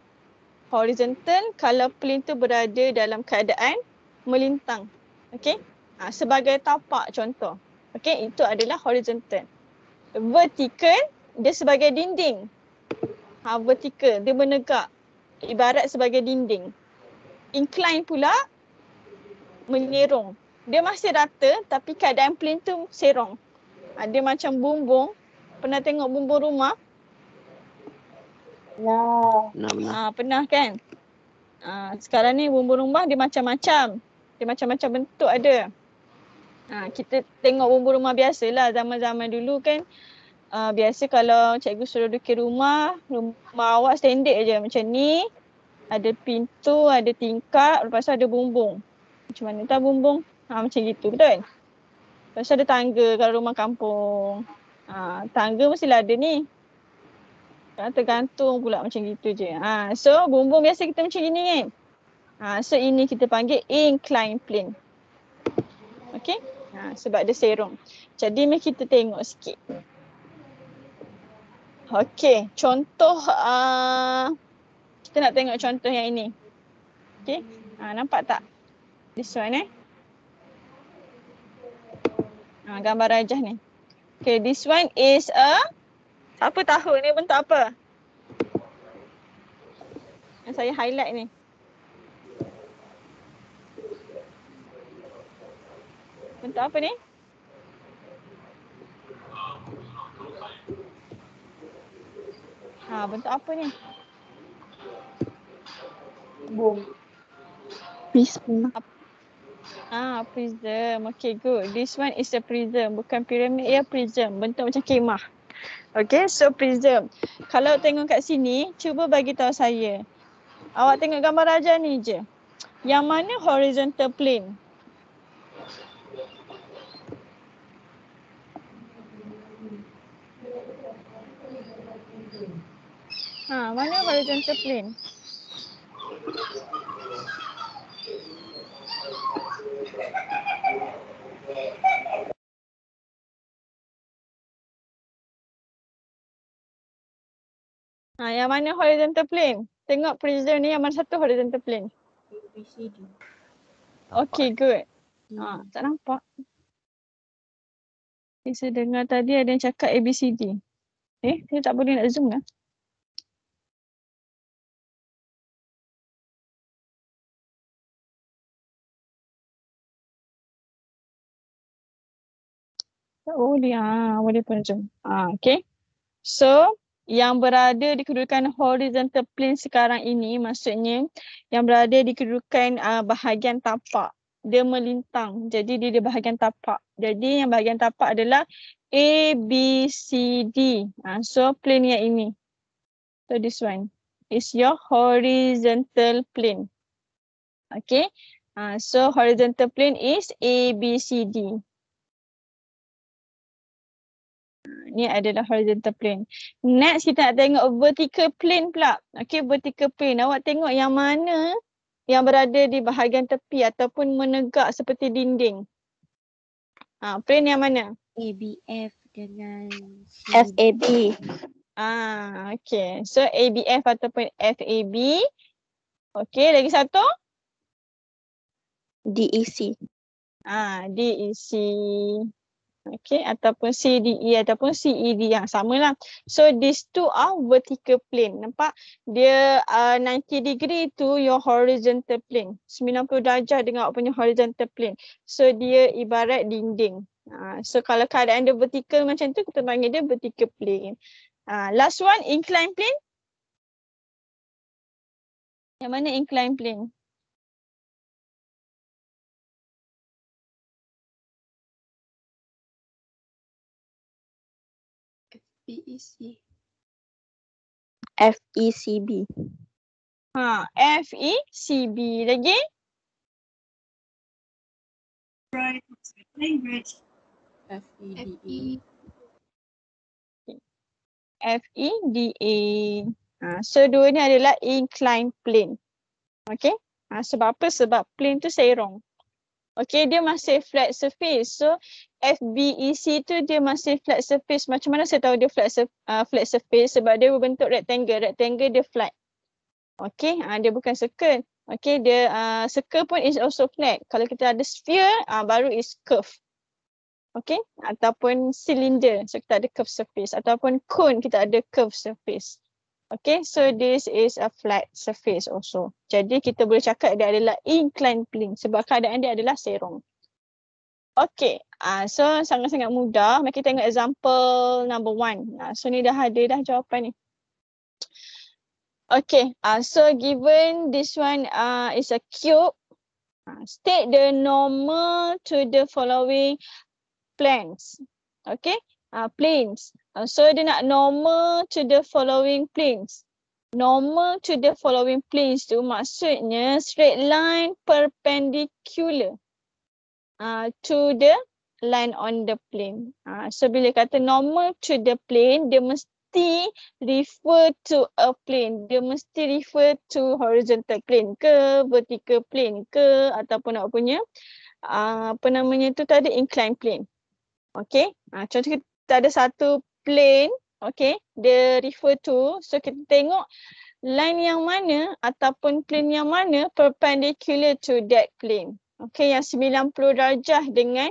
Horizontal kalau plane tu berada dalam keadaan melintang. Okay. Ha, sebagai tapak contoh. Okay. Itu adalah horizontal. Vertical dia sebagai dinding. Ha, vertical dia menegak. Ibarat sebagai dinding. Incline pula menyerong. Dia masih rata tapi keadaan plane tu serong. Ha, dia macam bumbung. Pernah tengok bumbung rumah? Ya. Pernah, Ha, pernah kan? Ha, sekarang ni bumbung rumah dia macam-macam. Dia macam-macam bentuk ada. Ha, kita tengok bumbu rumah biasa lah zaman-zaman dulu kan. Ha, biasa kalau cikgu suruh dukir rumah, rumah awak standard je macam ni. Ada pintu, ada tingkap, lepas tu ada bumbung. Macam mana tak bumbung? Ha, macam gitu betul kan? Lepas tu ada tangga kalau rumah kampung. Ha, tangga lah ada ni. Ha, tergantung pula macam gitu je. Ha, so bumbung biasa kita macam gini kan? Ha, so ini kita panggil incline plane. Okay. Ha, sebab dia serum. Jadi ni kita tengok sikit. Okay. Contoh. Uh, kita nak tengok contoh yang ini. Okay. Ha, nampak tak? This one eh. Ha, gambar rajah ni. Okay. This one is a. Apa tahu ni bentuk apa. Yang saya highlight ni. Tentang apa ni? Ha, bentuk apa ni? Boom. Prism. Ah, prism. Okay, good. This one is a prism. Bukan pyramid. ya prism. Bentuk macam kemah. Okay, so prism. Kalau tengok kat sini, cuba bagi tahu saya. Awak tengok gambar raja ni je. Yang mana horizontal plane? Ha, mana horizontal plane? Ha, yang mana horizontal plane? Tengok prism ni yang mana satu horizontal plane? BCD. Okay, eh? good. Ha, tak nampak. Okay, saya dengar tadi ada yang cakap ABCD. Eh, saya tak boleh nak zoom kan? Ya? boleh ah boleh penjung. Ah ha, okey. So yang berada di kedudukan horizontal plane sekarang ini maksudnya yang berada di kedudukan ah bahagian tapak dia melintang. Jadi dia di bahagian tapak. Jadi yang bahagian tapak adalah A B C D. Ah so plane yang ini. So this one is your horizontal plane. Okay. ah so horizontal plane is A, B, C, D. ni adalah horizontal plane. Next kita nak tengok vertical plane pula. Okay vertical plane. Awak tengok yang mana yang berada di bahagian tepi ataupun menegak seperti dinding. Ha, plane yang mana? ABF dengan FAB. Ah, ha, okay. So ABF ataupun FAB. Okay, lagi satu. DEC. Ah, ha, DEC okay ataupun CDE ataupun CED yang samalah. So these two are vertical plane. Nampak? Dia uh, 90 degree tu your horizontal plane. 90 darjah dengan awak punya horizontal plane. So dia ibarat dinding. Uh, so kalau keadaan dia vertical macam tu kita panggil dia vertical plane. Uh, last one inclined plane. Yang mana inclined plane? FEC. FECB. Ha, FECB lagi. Language. F E D E. F E D e. A. Ha, so dua ni adalah inclined plane. Okay. Ha, sebab apa? Sebab plane tu serong. Okay, dia masih flat surface. So FBEC tu dia masih flat surface. Macam mana saya tahu dia flat, uh, flat surface? Sebab dia berbentuk rectangle. Rectangle dia flat. Okay, uh, ah, dia bukan circle. Okay, dia uh, circle pun is also flat. Kalau kita ada sphere, uh, baru is curve. Okay, ataupun cylinder. So kita ada curve surface. Ataupun cone, kita ada curve surface. Okay, so this is a flat surface also. Jadi kita boleh cakap dia adalah inclined plane sebab keadaan dia adalah serong. Okay, uh, ah, so sangat-sangat mudah. Mari kita tengok example number one. Uh, so ni dah ada dah jawapan ni. Okay, uh, ah, so given this one uh, is a cube, uh, state the normal to the following planes. Okay, uh, planes. Uh, so dia nak normal to the following planes. Normal to the following planes tu maksudnya straight line perpendicular uh, to the land on the plane. Uh, so bila kata normal to the plane, dia mesti refer to a plane. Dia mesti refer to horizontal plane ke, vertical plane ke ataupun nak punya uh, apa namanya tu tadi incline plane. Okay. Uh, contoh kita ada satu plane. Okay. Dia refer to. So kita tengok line yang mana ataupun plane yang mana perpendicular to that plane okey yang 90 darjah dengan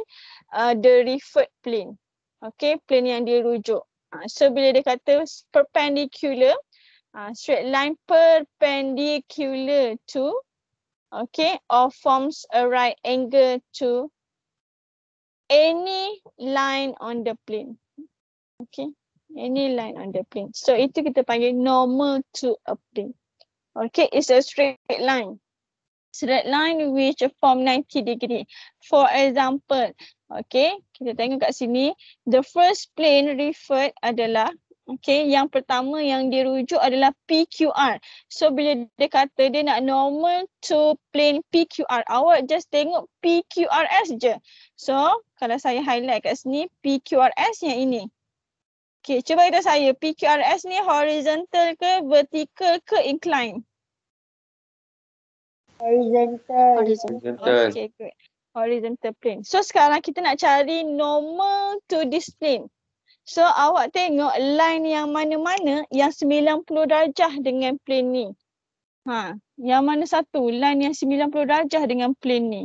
uh, the referred plane okey plane yang dirujuk uh, ah, so bila dia kata perpendicular uh, straight line perpendicular to okey or forms a right angle to any line on the plane okey any line on the plane so itu kita panggil normal to a plane okey it's a straight line straight line which form 90 degree. For example, okay, kita tengok kat sini. The first plane referred adalah, okay, yang pertama yang dirujuk adalah PQR. So, bila dia kata dia nak normal to plane PQR, awak just tengok PQRS je. So, kalau saya highlight kat sini, PQRS yang ini. Okay, cuba kita saya PQRS ni horizontal ke vertical ke incline. Horizontal. Horizontal. Okay, good. Horizontal plane. So sekarang kita nak cari normal to this plane. So awak tengok line yang mana-mana yang 90 darjah dengan plane ni. Ha, yang mana satu line yang 90 darjah dengan plane ni.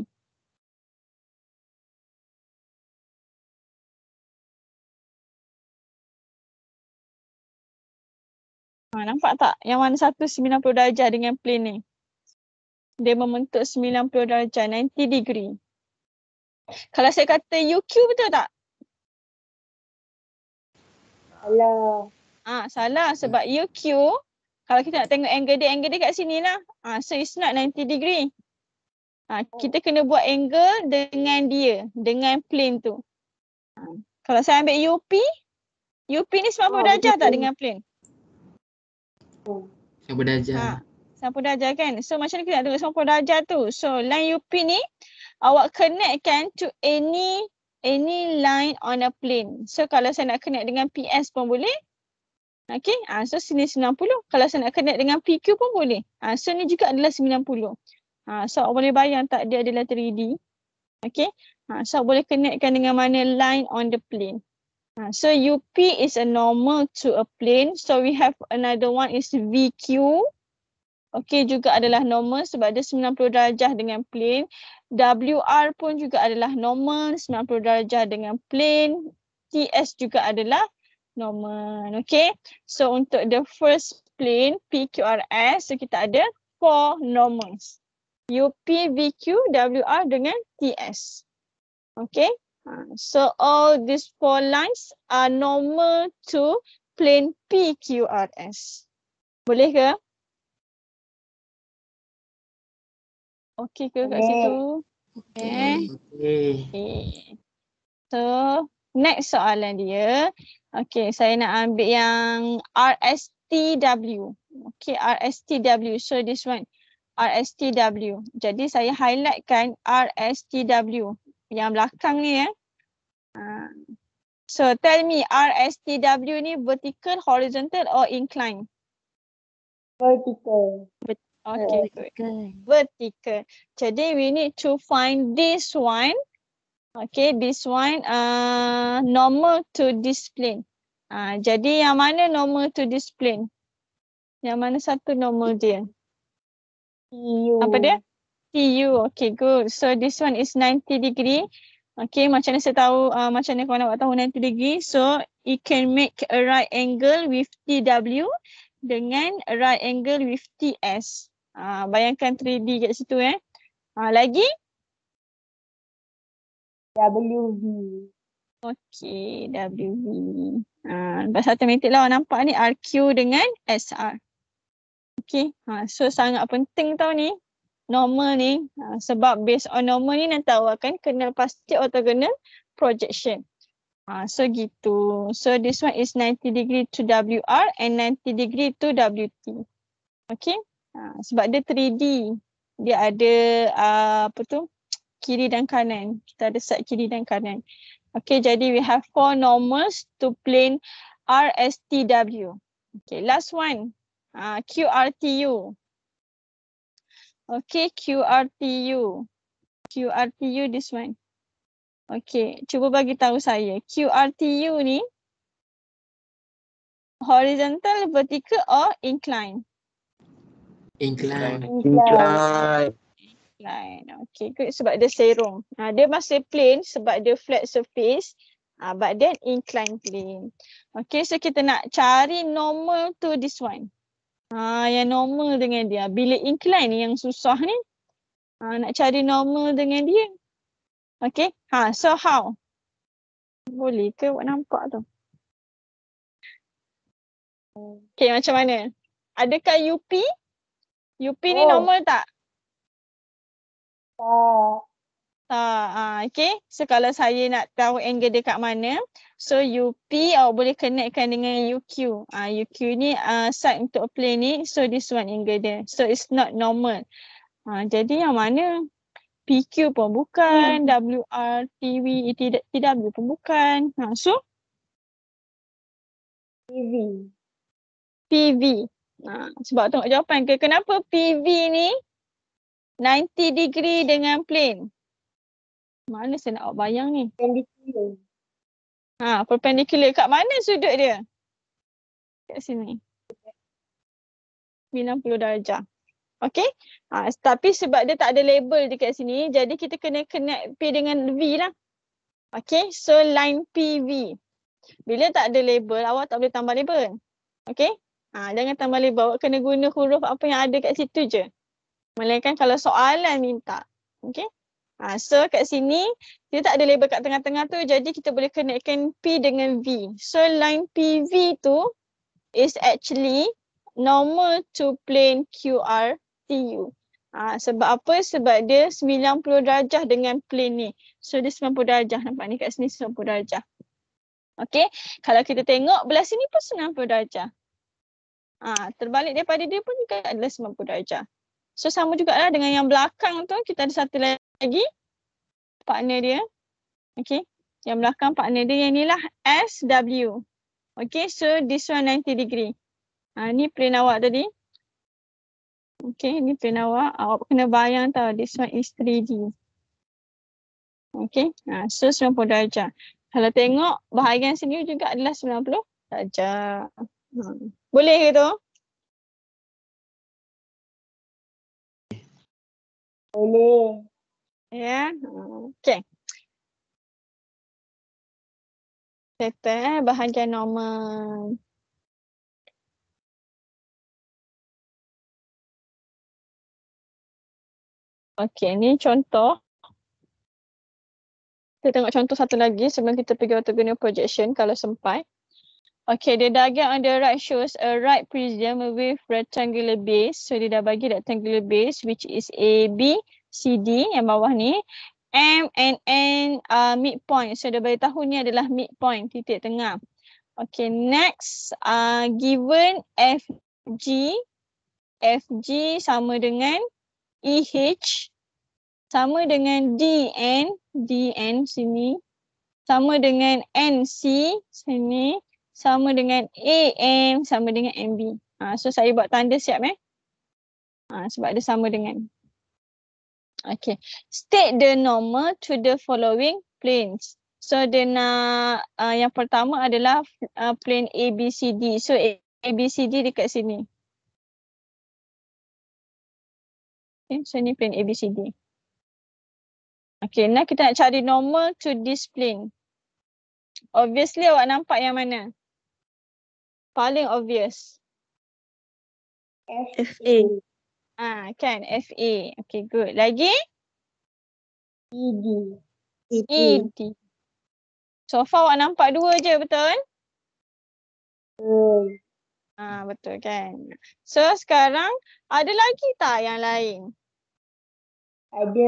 Ha, nampak tak yang mana satu 90 darjah dengan plane ni? dia membentuk 90 darjah, 90 degree. Kalau saya kata UQ betul tak? Salah. Ah, salah sebab UQ kalau kita nak tengok angle dia, angle dia kat sini lah. Ah, so it's not 90 degree. Ah, kita kena buat angle dengan dia, dengan plane tu. Kalau saya ambil UP, UP ni 90 oh, ah, darjah tak dengan plane? Oh. Sama darjah. Ha. 90 darjah kan. So macam mana kita nak tengok 90 darjah tu? So line UP ni awak kan to any any line on a plane. So kalau saya nak connect dengan PS pun boleh. Okay, ha, ah, so sini 90. Kalau saya nak connect dengan PQ pun boleh. Ha, so ni juga adalah 90. Ha, ah, so awak boleh bayang tak dia adalah 3D. Okay, ha, so awak boleh connectkan dengan mana line on the plane. Ha, so UP is a normal to a plane. So we have another one is VQ. Okey juga adalah normal sebab dia 90 darjah dengan plane. WR pun juga adalah normal 90 darjah dengan plane. TS juga adalah normal. Okey. So untuk the first plane PQRS so kita ada four normals. UP, VQ, WR dengan TS. Okey. Ha, so all these four lines are normal to plane PQRS. Boleh ke? Okey ke kat situ? Okey. Okay. So, next soalan dia. Okey, saya nak ambil yang RSTW. Okey, RSTW. So, this one. RSTW. Jadi, saya highlightkan RSTW yang belakang ni ya. So, tell me RSTW ni vertical, horizontal or inclined? Vertical. Vertical. Okay, good. Vertical. Jadi, we need to find this one. Okay, this one uh, normal to this plane. Uh, ah, jadi, yang mana normal to this plane? Yang mana satu normal dia? TU. Apa dia? TU. Okay, good. So, this one is 90 degree. Okay, macam mana saya tahu, uh, macam mana korang nak tahu 90 degree. So, it can make a right angle with TW dengan a right angle with TS. Ha, bayangkan 3D kat situ eh. Ha, lagi? WV. Okey, WV. Ha, lepas automatik lah nampak ni RQ dengan SR. Okey, ha, so sangat penting tau ni. Normal ni, ha, sebab based on normal ni nanti awak akan kenal pasti orthogonal projection. Ha, so gitu. So this one is 90 degree to WR and 90 degree to WT. Okey. Ha, sebab dia 3D. Dia ada uh, apa tu? kiri dan kanan. Kita ada side kiri dan kanan. Okay, jadi we have four normals to plane RSTW. Okay, last one. Uh, ha, QRTU. Okay, QRTU. QRTU this one. Okay, cuba bagi tahu saya. QRTU ni horizontal, vertical or inclined? Incline. Incline. Incline. Okay, good. Sebab dia serong. Ha, dia masih plain sebab dia flat surface. Ha, but then incline plain. Okay, so kita nak cari normal to this one. Ha, yang normal dengan dia. Bila incline ni yang susah ni. Ha, nak cari normal dengan dia. Okay, ha, so how? Boleh ke awak nampak tu? Okay, macam mana? Adakah UP? UP ni oh. normal tak? Oh. Tak. Tak. Ah, ha, okay. So kalau saya nak tahu angle dia kat mana. So UP awak boleh connectkan dengan UQ. Ha, ah, UQ ni uh, side untuk plane ni. So this one angle dia. So it's not normal. Ha, jadi yang mana? PQ pun bukan. Hmm. WR, TV, e TW pun bukan. Ha, so? PV. PV. Ha, sebab tengok jawapan kenapa PV ni 90 degree dengan plane. Mana saya nak awak bayang ni? Perpendicular. Ha, perpendicular kat mana sudut dia? Kat sini. 90 darjah. Okay. Ha, tapi sebab dia tak ada label dekat sini, jadi kita kena connect P dengan V lah. Okay, so line PV. Bila tak ada label, awak tak boleh tambah label. Okay? Ha, jangan tambah lebar. bawa kena guna huruf apa yang ada kat situ je. Melainkan kalau soalan minta. Okay. Ha, so kat sini, dia tak ada label kat tengah-tengah tu. Jadi kita boleh connectkan P dengan V. So line PV tu is actually normal to plane QRTU. Ha, sebab apa? Sebab dia 90 darjah dengan plane ni. So dia 90 darjah. Nampak ni kat sini 90 darjah. Okay. Kalau kita tengok belah sini pun 90 darjah. Ha, terbalik daripada dia pun juga adalah 90 darjah. So sama jugalah dengan yang belakang tu kita ada satu lagi partner dia. Okay. Yang belakang partner dia yang inilah SW. Okay so this one 90 degree. Ha, ni plane awak tadi. Okay ni plane awak. Awak kena bayang tau this one is 3D. Okay ha, so 90 darjah. Kalau tengok bahagian sini juga adalah 90 darjah. Hmm. Boleh ke tu? Boleh. Ya. Okey. Settle eh bahagian normal. Okey, ni contoh. Kita tengok contoh satu lagi sebelum kita pergi orthogonal projection kalau sempat. Okay, the diagram on the right shows a right prism with rectangular base. So, dia dah bagi rectangular base which is A B C D yang bawah ni. M and N uh, midpoint. So, dia tahu ni adalah midpoint, titik tengah. Okay, next. Uh, given F G F G sama dengan E H Sama dengan D N D N sini. Sama dengan N C sini sama dengan AM sama dengan MB. Ha, so saya buat tanda siap eh. Ha, sebab dia sama dengan. Okay. State the normal to the following planes. So dia nak uh, yang pertama adalah uh, plane ABCD. So ABCD dekat sini. Okay. So ni plane ABCD. Okay. Now kita nak cari normal to this plane. Obviously awak nampak yang mana? paling obvious? F A. Ah, kan F A. Okay, good. Lagi? E D. ED. E so far awak nampak dua je betul? Hmm. Ah, betul kan. So sekarang ada lagi tak yang lain? Ada.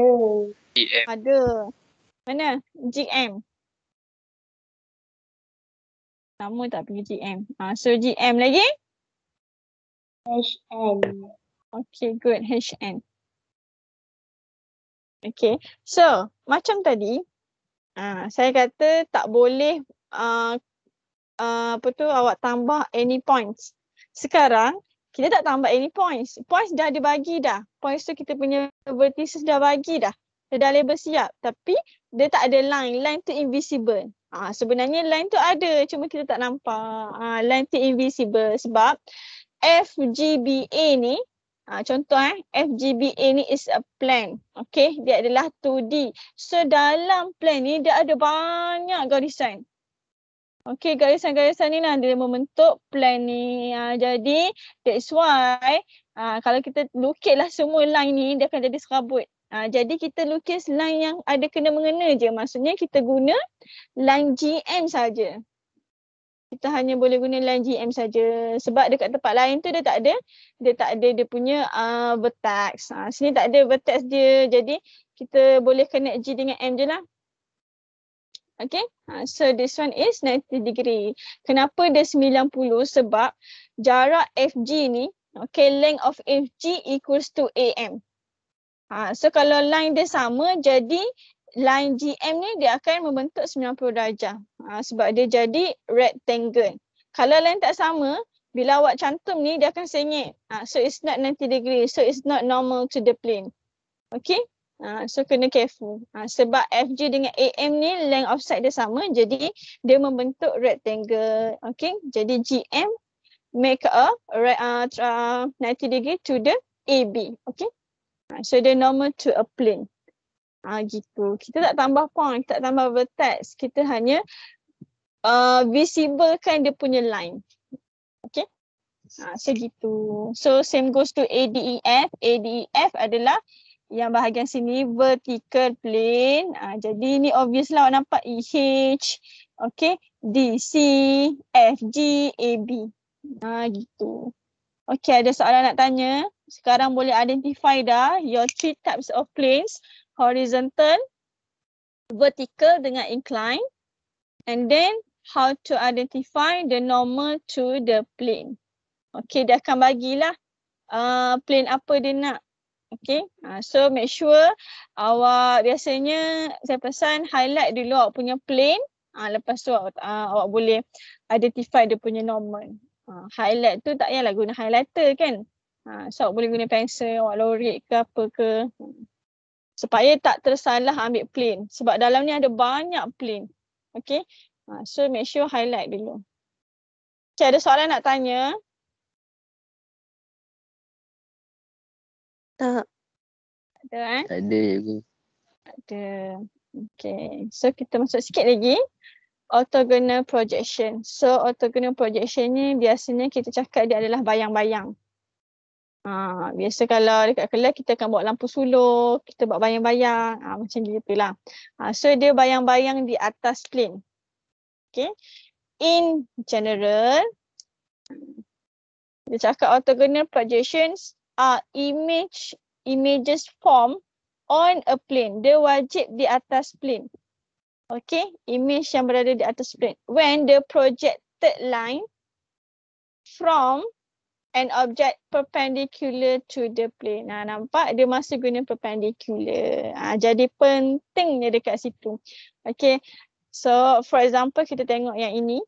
GM. Ada. Mana? G M sama tak pergi GM. Uh, ah, so GM lagi? HN. Okay good, HN. Okay, so macam tadi uh, saya kata tak boleh uh, uh, apa tu awak tambah any points. Sekarang kita tak tambah any points. Points dah dibagi dah. Points tu kita punya vertices dah bagi dah. Dia dah label siap tapi dia tak ada line. Line tu invisible. Ha, sebenarnya line tu ada cuma kita tak nampak. Ha, line tu invisible sebab FGBA ni ha, contoh eh FGBA ni is a plan. Okay dia adalah 2D. So dalam plan ni dia ada banyak garisan. Okay garisan-garisan ni lah dia membentuk plan ni. Ha, jadi that's why ha, kalau kita lukit lah semua line ni dia akan jadi serabut. Ha, jadi kita lukis line yang ada kena mengena je. Maksudnya kita guna line GM saja. Kita hanya boleh guna line GM saja sebab dekat tempat lain tu dia tak ada dia tak ada dia punya uh, vertex. Ha, sini tak ada vertex dia. Jadi kita boleh connect G dengan M je lah. Okay. Ha, so this one is 90 degree. Kenapa dia 90? Sebab jarak FG ni okay length of FG equals to AM. Ha, so kalau line dia sama jadi line GM ni dia akan membentuk 90 darjah ha, sebab dia jadi rectangle. Kalau line tak sama bila awak cantum ni dia akan sengit. Ha, so it's not 90 degree. So it's not normal to the plane. Okay. Ha, so kena careful. Ha, sebab FG dengan AM ni length of sight dia sama jadi dia membentuk rectangle. Okay. Jadi GM make a right, uh, 90 degree to the AB. Okay. Ha, so the normal to a plane. Ah ha, gitu. Kita tak tambah point, tak tambah vertex. Kita hanya uh, visible kan dia punya line. Okay. Ha, so gitu. So same goes to ADEF. ADEF adalah yang bahagian sini vertical plane. Ha, jadi ni obvious lah awak nampak EH. Okay. DC, FG, AB. G, Ha, gitu. Okay ada soalan nak tanya? sekarang boleh identify dah your three types of planes horizontal vertical dengan incline and then how to identify the normal to the plane okey dia akan bagilah uh, plane apa dia nak okey uh, so make sure awak biasanya saya pesan highlight dulu awak punya plane uh, lepas tu awak, uh, awak boleh identify dia punya normal uh, highlight tu tak payahlah guna highlighter kan Ha, so boleh guna pensel, walau lorik ke apa ke. Supaya tak tersalah ambil plain. Sebab dalam ni ada banyak plain, Okay. Ha, so make sure highlight dulu. Okay ada soalan nak tanya? Tak. Ada eh? Tak ada. Tak ada. Okay. So kita masuk sikit lagi. Orthogonal projection. So orthogonal projection ni biasanya kita cakap dia adalah bayang-bayang. Ha, biasa kalau dekat kelas kita akan buat lampu suluh, kita buat bayang-bayang, ha, macam gitu lah. Ha, so dia bayang-bayang di atas plane. Okay. In general, dia cakap orthogonal projections are image images form on a plane. Dia wajib di atas plane. Okay, image yang berada di atas plane. When the projected line from an object perpendicular to the plane. Nah, nampak dia masih guna perpendicular. Ha, jadi pentingnya dekat situ. Okay. So for example kita tengok yang ini.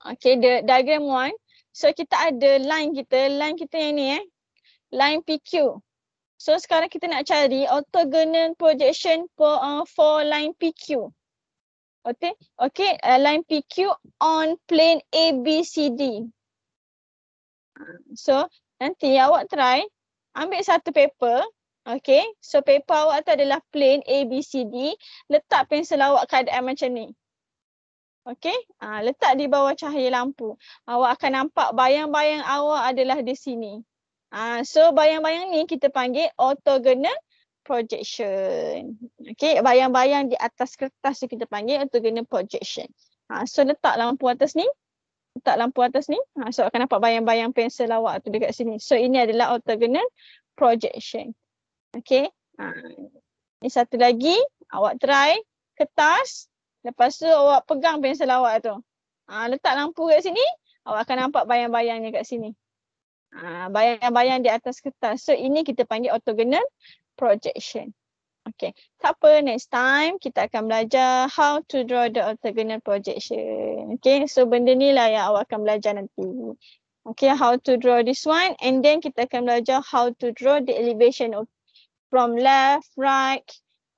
Okay the diagram one. So kita ada line kita. Line kita yang ni eh. Line PQ. So sekarang kita nak cari orthogonal projection for, uh, for line PQ. Okay. Okay. Uh, line PQ on plane ABCD. So nanti awak try ambil satu paper. Okay. So paper awak tu adalah plane A, B, C, D. Letak pensel awak keadaan macam ni. Okay. Ha, letak di bawah cahaya lampu. Awak akan nampak bayang-bayang awak adalah di sini. Ha, so bayang-bayang ni kita panggil orthogonal projection. Okay. Bayang-bayang di atas kertas tu kita panggil orthogonal projection. Ha, so letak lampu atas ni letak lampu atas ni ha, so akan dapat bayang-bayang pensel lawak tu dekat sini so ini adalah orthogonal projection okay? ha. ni satu lagi awak try kertas lepas tu awak pegang pensel lawak tu ha, letak lampu kat sini awak akan nampak bayang-bayang ni kat sini ha, bayang-bayang di atas kertas so ini kita panggil orthogonal projection Okay, tak apa next time kita akan belajar how to draw the orthogonal projection. Okay, so benda ni lah yang awak akan belajar nanti. Okay, how to draw this one and then kita akan belajar how to draw the elevation of from left, right.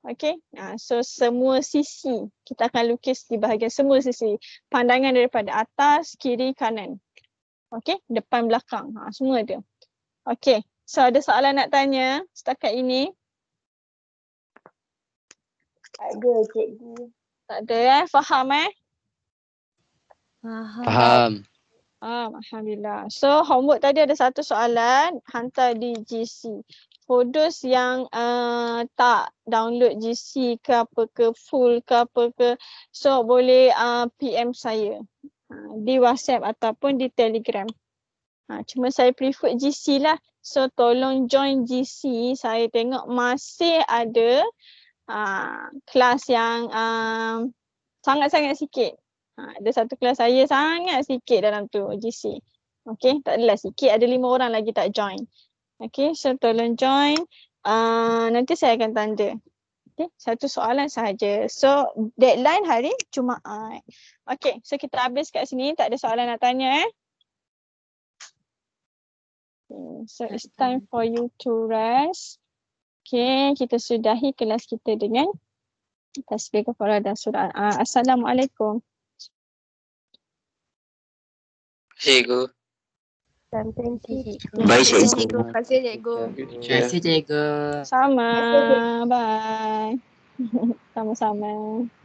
Okay, nah, so semua sisi kita akan lukis di bahagian semua sisi. Pandangan daripada atas, kiri, kanan. Okay, depan, belakang. Ha, semua dia. Okay, so ada soalan nak tanya setakat ini. Tak ada cikgu. Tak ada eh. Faham eh? Faham. Faham. Ah, Alhamdulillah. So homework tadi ada satu soalan hantar di GC. Kodos yang uh, tak download GC ke apa ke full ke apa ke so boleh uh, eh, PM saya uh, di WhatsApp ataupun di Telegram. Uh, cuma saya prefer GC lah. So tolong join GC. Saya tengok masih ada uh, Ah, kelas yang uh, sangat-sangat sikit. Ha, ada satu kelas saya sangat sikit dalam tu OGC. Okay, tak adalah sikit. Ada lima orang lagi tak join. Okay, so tolong join. Uh, nanti saya akan tanda. Okay, satu soalan saja. So, deadline hari cuma Jumaat. Okay, so kita habis kat sini. Tak ada soalan nak tanya eh. So, it's time for you to rest. Okey, kita sudahi kelas kita dengan tasbih kepala dan surah. Uh, Assalamualaikum. Cikgu. Dan thank you. Bye cikgu. cikgu. Terima kasih cikgu. Terima kasih cikgu. Sama. Bye. Sama-sama.